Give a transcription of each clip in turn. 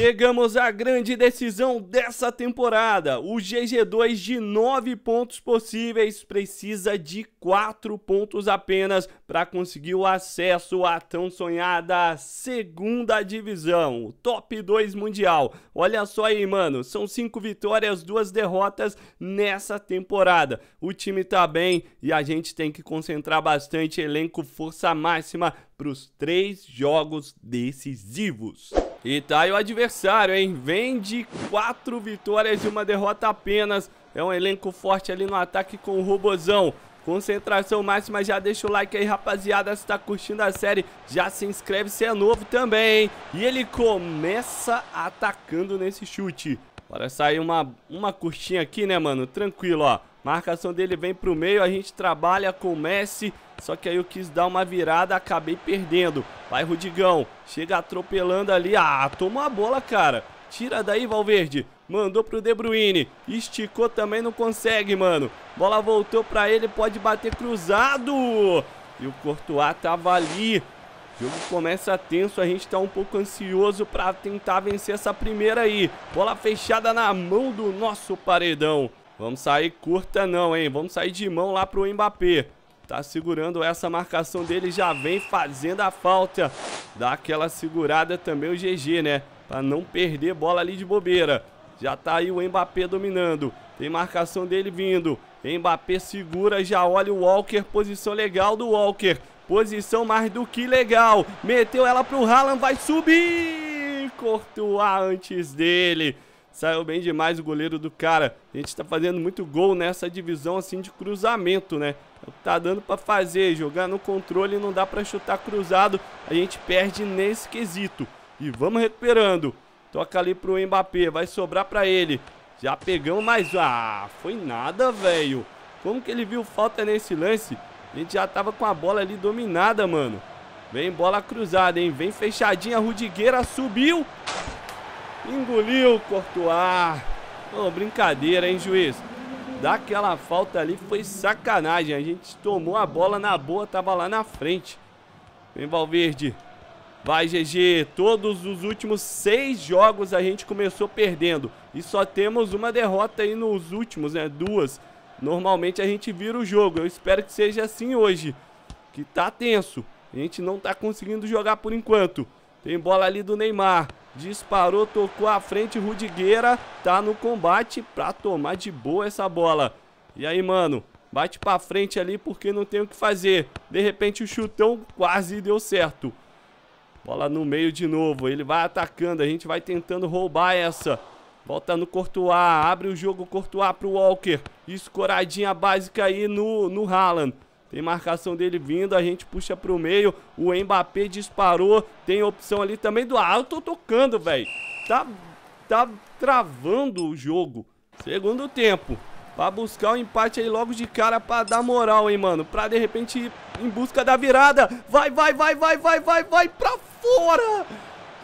Chegamos à grande decisão dessa temporada. O GG2 de 9 pontos possíveis precisa de 4 pontos apenas para conseguir o acesso à tão sonhada segunda divisão, o top 2 mundial. Olha só aí, mano, são 5 vitórias, 2 derrotas nessa temporada. O time tá bem e a gente tem que concentrar bastante elenco força máxima para os três jogos decisivos. E tá aí o adversário, hein? Vem de quatro vitórias e uma derrota apenas. É um elenco forte ali no ataque com o Robozão. Concentração máxima, já deixa o like aí, rapaziada, se tá curtindo a série, já se inscreve se é novo também, hein? E ele começa atacando nesse chute. Bora sair uma, uma curtinha aqui, né, mano? Tranquilo, ó. Marcação dele vem pro meio, a gente trabalha com o Messi, só que aí eu quis dar uma virada, acabei perdendo. Vai Rudigão, chega atropelando ali. Ah, tomou a bola, cara. Tira daí, Valverde. Mandou pro De Bruyne. Esticou também, não consegue, mano. Bola voltou pra ele, pode bater cruzado. E o Courtois tava ali. O jogo começa tenso, a gente tá um pouco ansioso pra tentar vencer essa primeira aí. Bola fechada na mão do nosso paredão. Vamos sair curta não, hein? Vamos sair de mão lá pro Mbappé. Tá segurando essa marcação dele, já vem fazendo a falta. Dá aquela segurada também o GG, né? Pra não perder bola ali de bobeira. Já tá aí o Mbappé dominando. Tem marcação dele vindo. Mbappé segura, já olha o Walker. Posição legal do Walker. Posição mais do que legal. Meteu ela pro Haaland, vai subir! Cortou antes dele. Saiu bem demais o goleiro do cara. A gente tá fazendo muito gol nessa divisão assim de cruzamento, né? Tá dando para fazer, jogar no controle não dá para chutar cruzado. A gente perde nesse quesito. E vamos recuperando. Toca ali pro Mbappé, vai sobrar para ele. Já pegamos mais. Ah, foi nada, velho. Como que ele viu falta nesse lance? A gente já tava com a bola ali dominada, mano. Vem bola cruzada, hein? Vem fechadinha, Rudigueira subiu. Engoliu o Courtois. Oh, brincadeira, hein, juiz? Daquela falta ali foi sacanagem. A gente tomou a bola na boa, tava lá na frente. Vem Valverde. Vai, GG. Todos os últimos seis jogos a gente começou perdendo. E só temos uma derrota aí nos últimos, né? Duas. Normalmente a gente vira o jogo. Eu espero que seja assim hoje. Que tá tenso. A gente não tá conseguindo jogar por enquanto. Tem bola ali do Neymar. Disparou, tocou à frente, Rudigueira tá no combate pra tomar de boa essa bola. E aí, mano, bate pra frente ali porque não tem o que fazer. De repente o chutão quase deu certo. Bola no meio de novo, ele vai atacando, a gente vai tentando roubar essa. Volta no Courtois, abre o jogo Courtois pro Walker. Escoradinha básica aí no, no Haaland. Tem marcação dele vindo, a gente puxa pro meio. O Mbappé disparou. Tem opção ali também do... Ah, eu tô tocando, velho. Tá, tá travando o jogo. Segundo tempo. Pra buscar o um empate aí logo de cara pra dar moral, hein, mano. Pra, de repente, ir em busca da virada. Vai, vai, vai, vai, vai, vai, vai pra fora.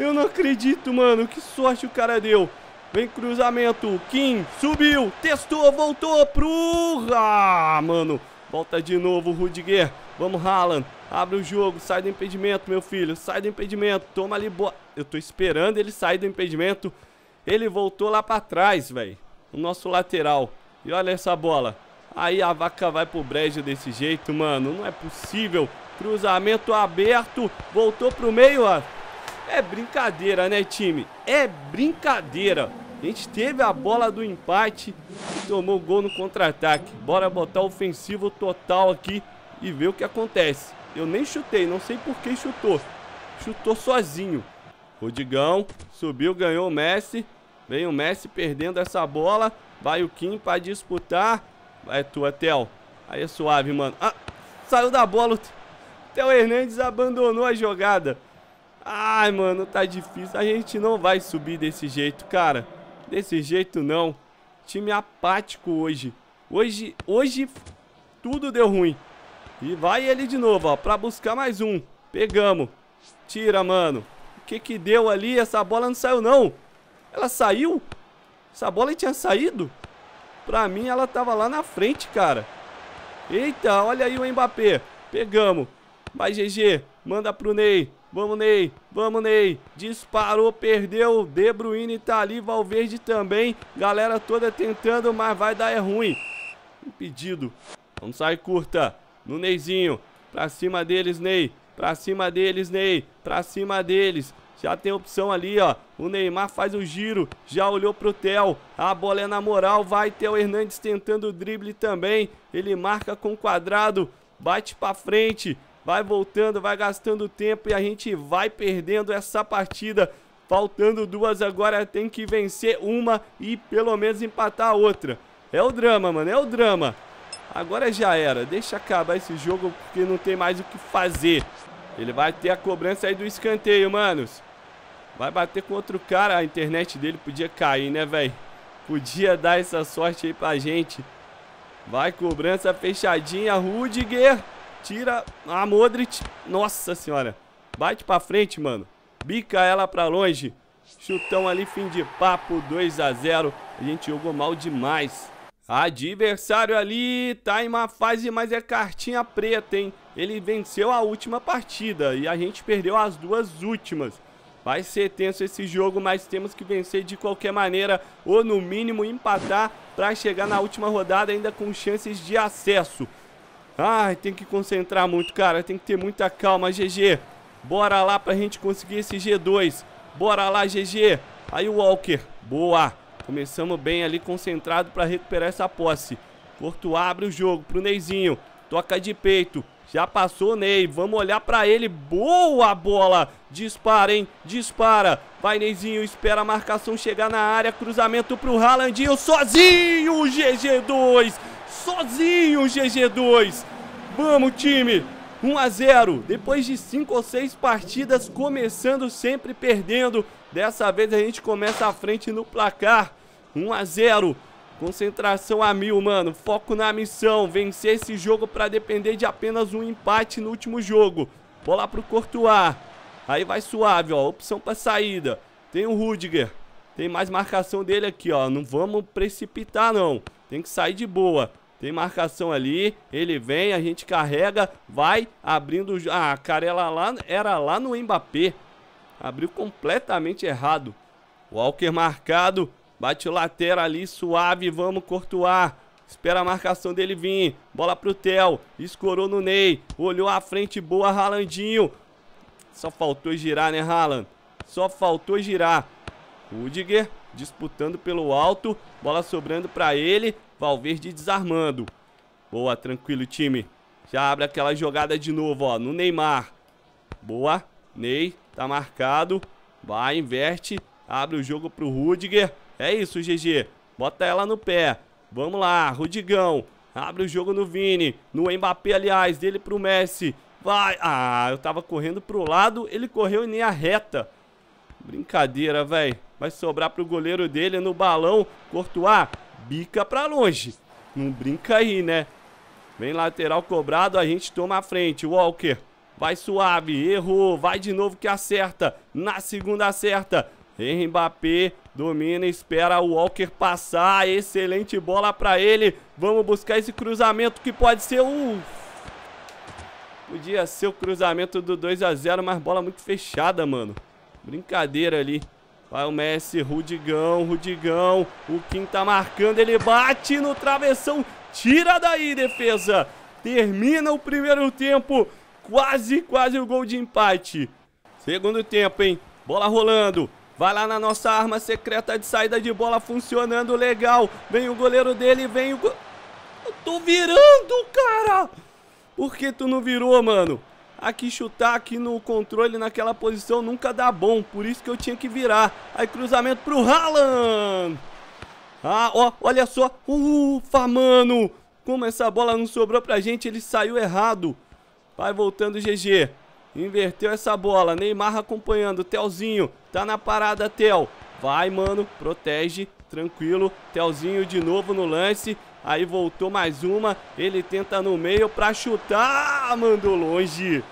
Eu não acredito, mano. Que sorte o cara deu. Vem cruzamento. Kim subiu, testou, voltou pro... Ah, mano. Volta de novo o Rudiger. Vamos, Haaland. Abre o jogo. Sai do impedimento, meu filho. Sai do impedimento. Toma ali boa. Eu tô esperando ele sair do impedimento. Ele voltou lá pra trás, velho. O nosso lateral. E olha essa bola. Aí a vaca vai pro brejo desse jeito, mano. Não é possível. Cruzamento aberto. Voltou pro meio, ó. É brincadeira, né, time? É brincadeira. A gente teve a bola do empate e tomou gol no contra-ataque. Bora botar ofensivo total aqui e ver o que acontece. Eu nem chutei, não sei por que chutou. Chutou sozinho. Rodigão subiu, ganhou o Messi. Vem o Messi perdendo essa bola. Vai o Kim para disputar. Vai tua, Theo. Aí é suave, mano. Ah, saiu da bola. Theo Hernandes abandonou a jogada. Ai, mano, tá difícil. A gente não vai subir desse jeito, cara. Desse jeito não. Time apático hoje. Hoje, hoje tudo deu ruim. E vai ele de novo, ó, pra buscar mais um. Pegamos. Tira, mano. O que que deu ali? Essa bola não saiu, não. Ela saiu? Essa bola tinha saído? Pra mim, ela tava lá na frente, cara. Eita, olha aí o Mbappé. Pegamos. Vai, GG. Manda pro Ney. Vamos, Ney. Vamos, Ney. Disparou, perdeu. De Bruyne tá ali, Valverde também. Galera toda tentando, mas vai dar é ruim. Impedido. Não sai curta. No Neizinho. Pra cima deles, Ney. Pra cima deles, Ney. Pra cima deles. Já tem opção ali, ó. O Neymar faz o giro, já olhou pro Theo. A bola é na moral, vai Theo Hernandes tentando o drible também. Ele marca com quadrado, bate pra frente vai voltando, vai gastando tempo e a gente vai perdendo essa partida. Faltando duas agora, tem que vencer uma e pelo menos empatar a outra. É o drama, mano, é o drama. Agora já era, deixa acabar esse jogo porque não tem mais o que fazer. Ele vai ter a cobrança aí do escanteio, manos. Vai bater com outro cara, a internet dele podia cair, né, velho? Podia dar essa sorte aí pra gente. Vai cobrança fechadinha, Rudiger. Tira a Modric. Nossa senhora. Bate pra frente, mano. Bica ela pra longe. Chutão ali, fim de papo, 2 a 0 A gente jogou mal demais. Adversário ali, tá em uma fase, mas é cartinha preta, hein? Ele venceu a última partida e a gente perdeu as duas últimas. Vai ser tenso esse jogo, mas temos que vencer de qualquer maneira, ou no mínimo empatar para chegar na última rodada ainda com chances de acesso. Ai, tem que concentrar muito, cara. Tem que ter muita calma, GG. Bora lá pra gente conseguir esse G2. Bora lá, GG. Aí o Walker. Boa. Começamos bem ali, concentrado pra recuperar essa posse. Porto abre o jogo pro Neizinho. Toca de peito. Já passou o Ney. Vamos olhar pra ele. Boa bola. Dispara, hein? Dispara. Vai, Neizinho. Espera a marcação chegar na área. Cruzamento pro Haalandinho. Sozinho. GG2 sozinho o GG2. Vamos, time! 1 a 0. Depois de 5 ou 6 partidas começando sempre perdendo, dessa vez a gente começa à frente no placar. 1 a 0. Concentração a mil, mano. Foco na missão. Vencer esse jogo para depender de apenas um empate no último jogo. Bola pro Courtois. Aí vai suave, ó. Opção pra saída. Tem o Rudiger. Tem mais marcação dele aqui, ó. Não vamos precipitar, não. Tem que sair de boa. Tem marcação ali, ele vem, a gente carrega, vai abrindo... Ah, a carela lá, era lá no Mbappé. Abriu completamente errado. Walker marcado, bate lateral ali, suave, vamos cortuar. Espera a marcação dele vir, bola pro Theo, escorou no Ney, olhou à frente, boa, Ralandinho. Só faltou girar, né, Haaland? Só faltou girar. Rudiger disputando pelo alto, bola sobrando para ele, Valverde desarmando. Boa, tranquilo, time. Já abre aquela jogada de novo, ó, no Neymar. Boa, Ney, tá marcado. Vai, inverte, abre o jogo pro Rudiger. É isso, GG. Bota ela no pé. Vamos lá, Rudigão. Abre o jogo no Vini, no Mbappé, aliás, dele pro Messi. Vai. Ah, eu tava correndo pro lado, ele correu em linha reta. Brincadeira, velho. Vai sobrar pro goleiro dele no balão. Courtois bica pra longe. Não brinca aí, né? Vem lateral cobrado, a gente toma a frente. Walker vai suave, errou, vai de novo que acerta. Na segunda acerta. Mbappé domina, espera o Walker passar. Excelente bola pra ele. Vamos buscar esse cruzamento que pode ser o Podia ser o cruzamento do 2 a 0 mas bola muito fechada, mano. Brincadeira ali. Vai o Messi, Rudigão, Rudigão. O Kim tá marcando, ele bate no travessão. Tira daí, defesa. Termina o primeiro tempo. Quase, quase o gol de empate. Segundo tempo, hein? Bola rolando. Vai lá na nossa arma secreta de saída de bola funcionando legal. Vem o goleiro dele, vem o... Go... Eu tô virando, cara! Por que tu não virou, mano? aqui chutar aqui no controle naquela posição nunca dá bom, por isso que eu tinha que virar. Aí cruzamento pro Haaland. Ah, ó, olha só. Ufa, mano. Como essa bola não sobrou pra gente, ele saiu errado. Vai voltando o GG. Inverteu essa bola. Neymar acompanhando. Telzinho. Tá na parada, Tel. Vai, mano. Protege. Tranquilo. Telzinho de novo no lance. Aí voltou mais uma. Ele tenta no meio pra chutar. Mandou longe.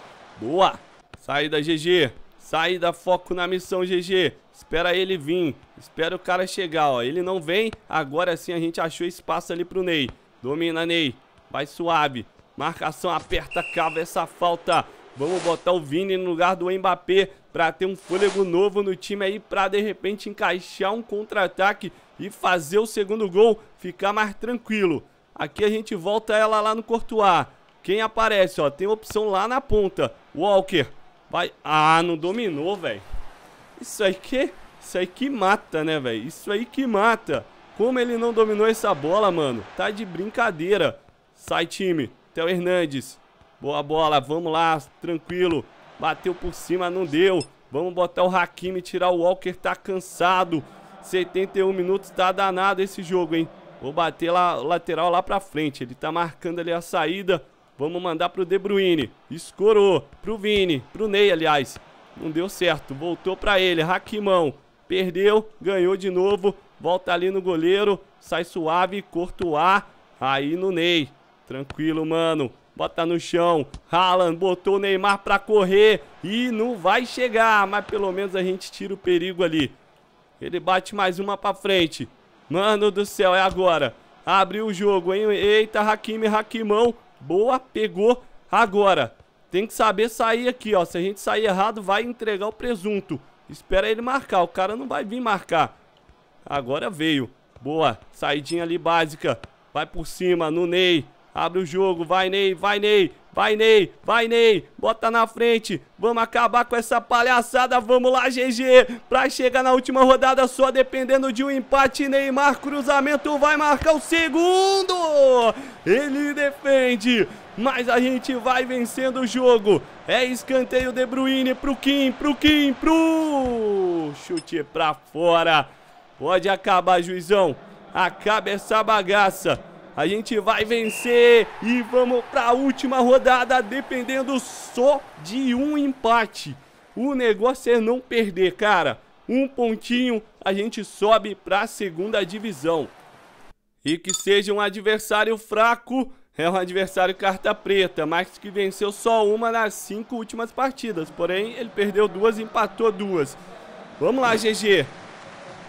Boa. Saída, GG. Saída, foco na missão, GG. Espera ele vir. Espera o cara chegar, ó. Ele não vem. Agora sim a gente achou espaço ali pro Ney. Domina, Ney. Vai suave. Marcação aperta, cava essa falta. Vamos botar o Vini no lugar do Mbappé para ter um fôlego novo no time aí para de repente encaixar um contra-ataque e fazer o segundo gol, ficar mais tranquilo. Aqui a gente volta ela lá no Courtois. Quem aparece, ó, tem opção lá na ponta. Walker. Vai. Ah, não dominou, velho. Isso aí que... Isso aí que mata, né, velho? Isso aí que mata. Como ele não dominou essa bola, mano? Tá de brincadeira. Sai, time. Theo Hernandes. Boa bola. Vamos lá. Tranquilo. Bateu por cima, não deu. Vamos botar o Hakimi, tirar o Walker. Tá cansado. 71 minutos. Tá danado esse jogo, hein? Vou bater lá, lateral lá pra frente. Ele tá marcando ali a saída. Vamos mandar pro De Bruyne. Escorou. Pro Vini. Pro Ney, aliás. Não deu certo. Voltou pra ele. Raquimão. Perdeu. Ganhou de novo. Volta ali no goleiro. Sai suave. ar. Aí no Ney. Tranquilo, mano. Bota no chão. Haaland botou o Neymar pra correr. E não vai chegar. Mas pelo menos a gente tira o perigo ali. Ele bate mais uma pra frente. Mano do céu, é agora. Abriu o jogo, hein? Eita, Hakimi, Hakimão. Boa, pegou. Agora, tem que saber sair aqui, ó. Se a gente sair errado, vai entregar o presunto. Espera ele marcar. O cara não vai vir marcar. Agora veio. Boa. Saidinha ali básica. Vai por cima no Ney. Abre o jogo. Vai, Ney. Vai, Ney. Vai, Ney. Vai, Ney. Bota na frente. Vamos acabar com essa palhaçada. Vamos lá, GG. Pra chegar na última rodada só dependendo de um empate. Neymar, cruzamento. Vai marcar o segundo. Ele defende, mas a gente vai vencendo o jogo. É escanteio De Bruyne pro Kim, pro Kim, pro chute pra fora. Pode acabar, juizão. Acaba essa bagaça. A gente vai vencer e vamos para a última rodada dependendo só de um empate. O negócio é não perder, cara. Um pontinho, a gente sobe para a segunda divisão e que seja um adversário fraco, é um adversário carta preta, mas que venceu só uma nas cinco últimas partidas. Porém, ele perdeu duas e empatou duas. Vamos lá, GG.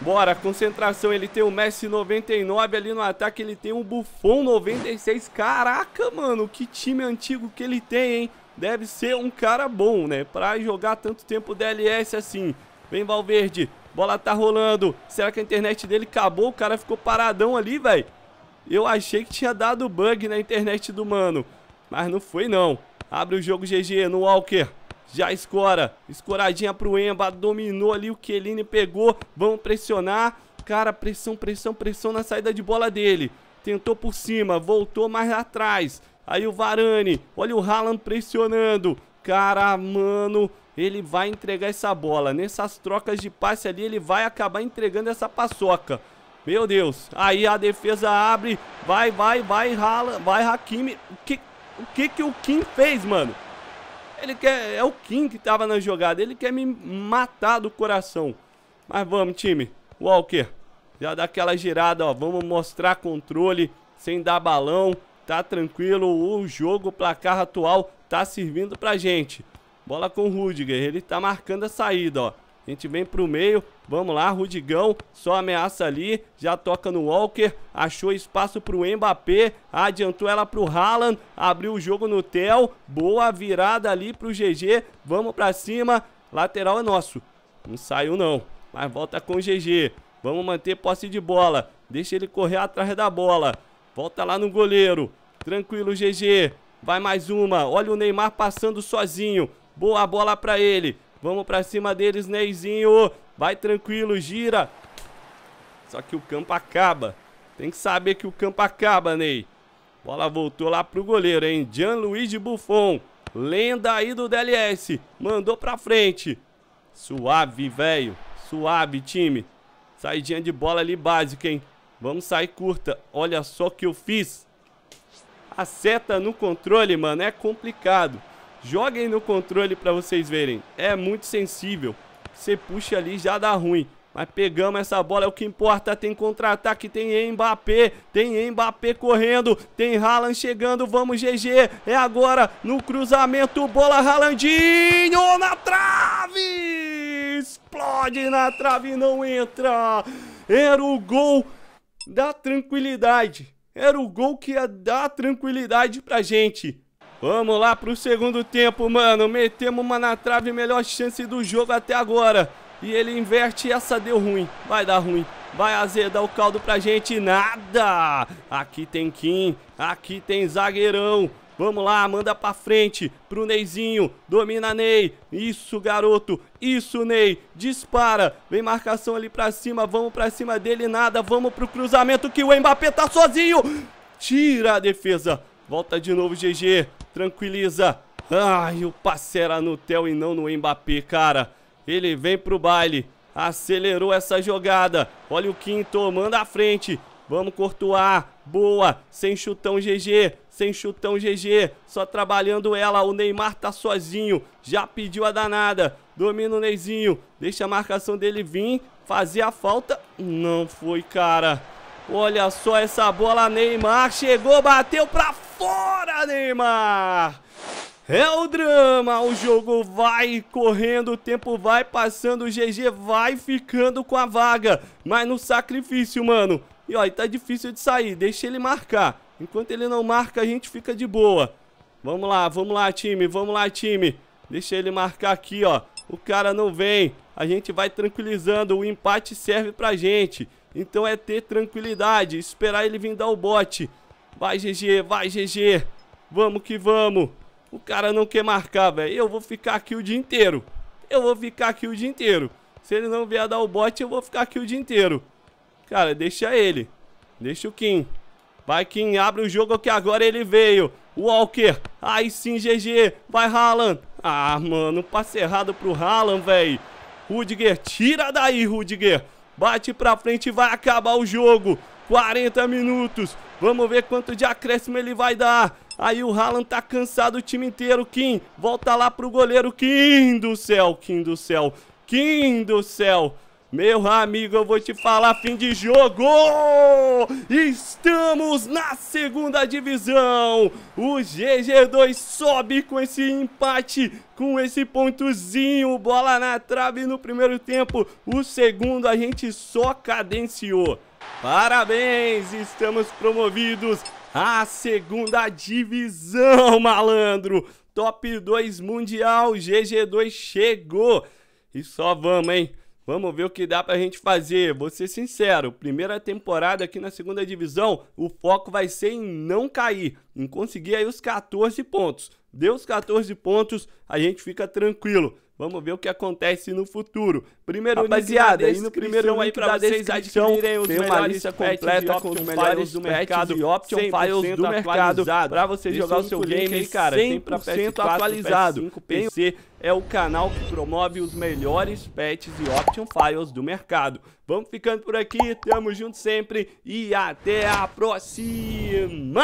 Bora, concentração, ele tem o Messi 99 ali no ataque, ele tem o Buffon 96. Caraca, mano, que time antigo que ele tem, hein? Deve ser um cara bom, né? Pra jogar tanto tempo DLS assim. Vem Valverde. Bola tá rolando. Será que a internet dele acabou? O cara ficou paradão ali, velho. Eu achei que tinha dado bug na internet do mano. Mas não foi, não. Abre o jogo GG no Walker. Já escora. Escoradinha pro Emba. Dominou ali. O Kelini pegou. Vamos pressionar. Cara, pressão, pressão, pressão na saída de bola dele. Tentou por cima. Voltou mais atrás. Aí o Varane. Olha o Haaland pressionando. Cara, mano, ele vai entregar essa bola. Nessas trocas de passe ali, ele vai acabar entregando essa paçoca. Meu Deus. Aí a defesa abre. Vai, vai, vai, rala. Vai, Hakimi. O que, o que, que o Kim fez, mano? Ele quer. É o Kim que tava na jogada. Ele quer me matar do coração. Mas vamos, time. Walker. Já dá aquela girada, ó. Vamos mostrar controle. Sem dar balão. Tá tranquilo. O jogo, o placar atual tá servindo pra gente. Bola com o Rudiger. Ele tá marcando a saída, ó. A gente vem pro meio, vamos lá, Rudigão, só ameaça ali, já toca no Walker, achou espaço pro Mbappé, adiantou ela pro Haaland, abriu o jogo no Tel, boa virada ali pro GG, vamos pra cima, lateral é nosso, não saiu não, mas volta com o GG, vamos manter posse de bola, deixa ele correr atrás da bola, volta lá no goleiro, tranquilo GG, vai mais uma, olha o Neymar passando sozinho, Boa bola pra ele. Vamos pra cima deles, Neizinho. Vai tranquilo, gira. Só que o campo acaba. Tem que saber que o campo acaba, Ney. Bola voltou lá pro goleiro, hein? Gianluigi Buffon. Lenda aí do DLS. Mandou pra frente. Suave, velho. Suave, time. Saidinha de bola ali básica, hein? Vamos sair curta. Olha só o que eu fiz. A seta no controle, mano, é complicado. Joguem no controle para vocês verem. É muito sensível. Você puxa ali já dá ruim. Mas pegamos essa bola, é o que importa. Tem contra-ataque, tem Mbappé, tem Mbappé correndo, tem Haaland chegando. Vamos, GG. É agora no cruzamento, bola Haalandinho na trave! Explode na trave e não entra. Era o gol da tranquilidade. Era o gol que ia dar tranquilidade pra gente. Vamos lá pro segundo tempo, mano. Metemos uma na trave, melhor chance do jogo até agora. E ele inverte e essa deu ruim. Vai dar ruim. Vai azedar o caldo pra gente. Nada! Aqui tem Kim. Aqui tem zagueirão. Vamos lá, manda pra frente pro Neizinho. Domina Ney. Isso, garoto. Isso, Ney. Dispara. Vem marcação ali pra cima. Vamos pra cima dele. Nada. Vamos pro cruzamento que o Mbappé tá sozinho. Tira a defesa. Volta de novo, GG. Tranquiliza. Ai, o passe era no Theo e não no Mbappé, cara. Ele vem pro baile. Acelerou essa jogada. Olha o Quinto, manda à frente. Vamos cortuar boa, sem chutão GG, sem chutão GG, só trabalhando ela, o Neymar tá sozinho, já pediu a danada, domina o Neizinho, deixa a marcação dele vir, fazer a falta, não foi cara, olha só essa bola, Neymar chegou, bateu pra fora. Bora, Neymar! É o drama, o jogo vai correndo, o tempo vai passando, o GG vai ficando com a vaga, mas no sacrifício, mano. E olha, tá difícil de sair, deixa ele marcar. Enquanto ele não marca, a gente fica de boa. Vamos lá, vamos lá, time, vamos lá, time. Deixa ele marcar aqui, ó. O cara não vem, a gente vai tranquilizando, o empate serve pra gente. Então é ter tranquilidade, esperar ele vir dar o bote. Vai, GG, vai, GG. Vamos que vamos. O cara não quer marcar, velho. Eu vou ficar aqui o dia inteiro. Eu vou ficar aqui o dia inteiro. Se ele não vier dar o bote, eu vou ficar aqui o dia inteiro. Cara, deixa ele. Deixa o Kim. Vai, Kim. Abre o jogo que agora ele veio. Walker. Aí sim, GG. Vai, Haaland. Ah, mano. Passe errado pro Haaland, velho. Rudiger. Tira daí, Rudiger. Bate pra frente e vai acabar o jogo. 40 minutos. Vamos ver quanto de acréscimo ele vai dar. Aí o Haaland tá cansado o time inteiro, Kim. Volta lá pro goleiro, Kim do céu, Kim do céu, Kim do céu. Meu amigo, eu vou te falar, fim de jogo! Estamos na segunda divisão! O GG2 sobe com esse empate, com esse pontozinho, bola na trave no primeiro tempo. O segundo a gente só cadenciou. Parabéns, estamos promovidos à segunda divisão, malandro. Top 2 Mundial, GG2 chegou. E só vamos, hein? Vamos ver o que dá pra gente fazer. Vou ser sincero, primeira temporada aqui na segunda divisão, o foco vai ser em não cair, em conseguir aí os 14 pontos. Deu os 14 pontos, a gente fica tranquilo. Vamos ver o que acontece no futuro. Primeiro, rapaziada, aí no primeiro aí para vocês adquirirem os tem uma lista completa com os melhores do mercado e option files do mercado para você jogar o seu game cara, 100% atualizado. PC é o canal que promove os melhores patches e option files do mercado. Vamos ficando por aqui, tamo junto sempre e até a próxima.